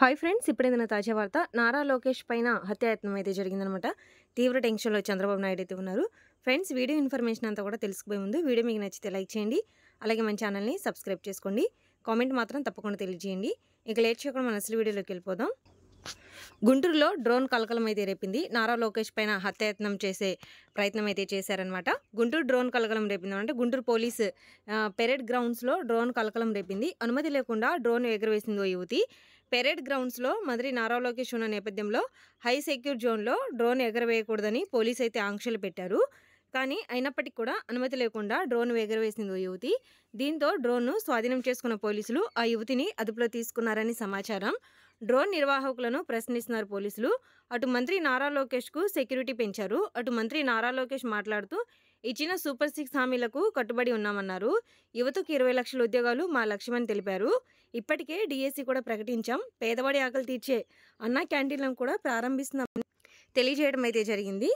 hi friends ఇప్పుడేదైనా తాజా వార్త నారా లోకేష్ పైన హత్యాయత్నం అయితే జరిగిందనమాట తీవ్ర టెన్షన్లో చంద్రబాబు నాయుడు అయితే ఉన్నారు ఫ్రెండ్స్ వీడియో ఇన్ఫర్మేషన్ అంతా కూడా తెలుసుకుపోయే ముందు వీడియో మీకు నచ్చితే లైక్ చేయండి అలాగే మన ఛానల్ని సబ్స్క్రైబ్ చేసుకోండి కామెంట్ మాత్రం తప్పకుండా తెలియజేయండి ఇక లేట్ చేయకుండా మన అసలు వీడియోలోకి వెళ్ళిపోదాం గుంటూరులో డ్రోన్ కలకలం అయితే రేపింది నారా లోకేష్ పైన హత్యాయత్నం చేసే ప్రయత్నం అయితే చేశారనమాట గుంటూరు డ్రోన్ కలకలం రేపింది అంటే గుంటూరు పోలీసు పెరేడ్ గ్రౌండ్స్లో డ్రోన్ కలకలం రేపింది అనుమతి లేకుండా డ్రోన్ ఎగరవేసింది ఓ యువతి పెరేడ్ గ్రౌండ్స్లో మంత్రి నారా లోకేష్ ఉన్న నేపథ్యంలో హై సెక్యూర్ జోన్లో డ్రోన్ ఎగరవేయకూడదని పోలీసు అయితే ఆంక్షలు పెట్టారు కానీ అయినప్పటికీ కూడా అనుమతి లేకుండా డ్రోన్ ఎగరవేసింది ఓ యువతి దీంతో డ్రోన్ను స్వాధీనం చేసుకున్న పోలీసులు ఆ యువతిని అదుపులో తీసుకున్నారని సమాచారం డ్రోన్ నిర్వాహకులను ప్రశ్నిస్తున్నారు పోలీసులు అటు మంత్రి నారా లోకేష్కు సెక్యూరిటీ పెంచారు అటు మంత్రి నారా లోకేష్ మాట్లాడుతూ ఇచ్చిన సూపర్ సిక్స్ హామీలకు కట్టుబడి ఉన్నామన్నారు యువతకు ఇరవై లక్షల ఉద్యోగాలు మా లక్ష్యమని తెలిపారు ఇప్పటికే డిఎస్సి కూడా ప్రకటించాం పేదవాడి ఆకలి తీర్చే అన్నా క్యాంటీన్లను కూడా ప్రారంభిస్తున్నామని తెలియజేయడం అయితే జరిగింది